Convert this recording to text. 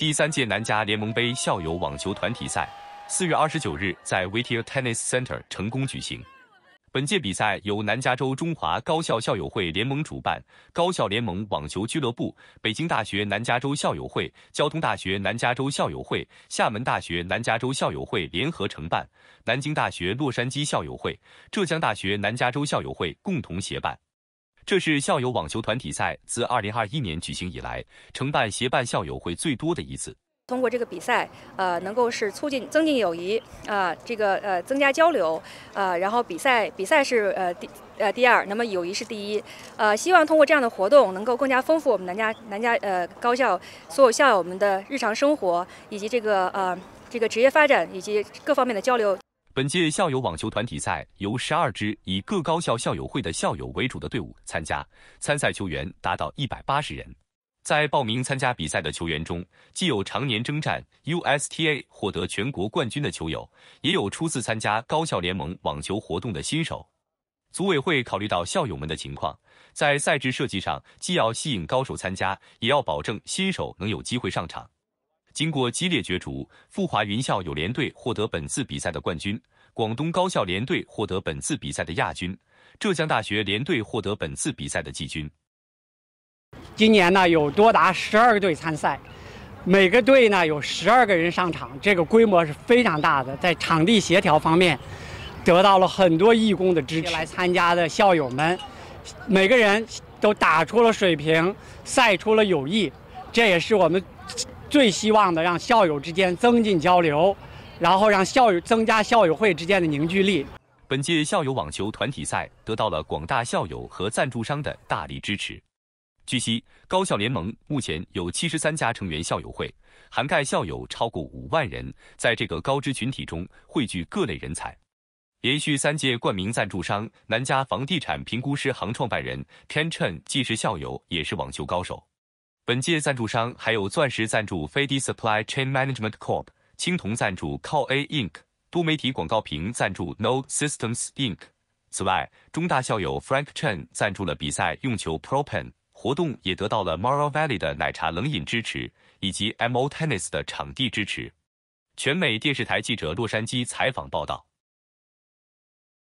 第三届南加联盟杯校友网球团体赛，四月二十九日在 v t a Tennis Center 成功举行。本届比赛由南加州中华高校校友会联盟主办，高校联盟网球俱乐部、北京大学南加州校友会、交通大学南加州校友会、厦门大学南加州校友会联合承办，南京大学洛杉矶校友会、浙江大学南加州校友会共同协办。这是校友网球团体赛自二零二一年举行以来承办协办校友会最多的一次。通过这个比赛，呃，能够是促进增进友谊，啊，这个呃增加交流，呃，然后比赛比赛是呃第呃第二，那么友谊是第一，呃，希望通过这样的活动，能够更加丰富我们南家南家呃高校所有校友们的日常生活以及这个呃这个职业发展以及各方面的交流。本届校友网球团体赛由十二支以各高校校友会的校友为主的队伍参加，参赛球员达到一百八十人。在报名参加比赛的球员中，既有常年征战 USTA 获得全国冠军的球友，也有初次参加高校联盟网球活动的新手。组委会考虑到校友们的情况，在赛制设计上既要吸引高手参加，也要保证新手能有机会上场。经过激烈角逐，富华云校友联队获得本次比赛的冠军，广东高校联队获得本次比赛的亚军，浙江大学联队获得本次比赛的季军。今年呢有多达十二队参赛，每个队呢有十二个人上场，这个规模是非常大的。在场地协调方面，得到了很多义工的支持。来参加的校友们，每个人都打出了水平，赛出了友谊，这也是我们。最希望的让校友之间增进交流，然后让校友增加校友会之间的凝聚力。本届校友网球团体赛得到了广大校友和赞助商的大力支持。据悉，高校联盟目前有七十三家成员校友会，涵盖校友超过五万人，在这个高知群体中汇聚各类人才。连续三届冠名赞助商南家房地产评估师行创办人 Ken Chen 既是校友，也是网球高手。本届赞助商还有钻石赞助 f a d i y Supply Chain Management Corp，青铜赞助 Call A Inc，多媒体广告屏赞助 No Systems Inc。此外，中大校友 Frank Chen 赞助了比赛用球 Propan。活动也得到了 Maro Valley 的奶茶冷饮支持，以及 Mo Tennis 的场地支持。全美电视台记者洛杉矶采访报道。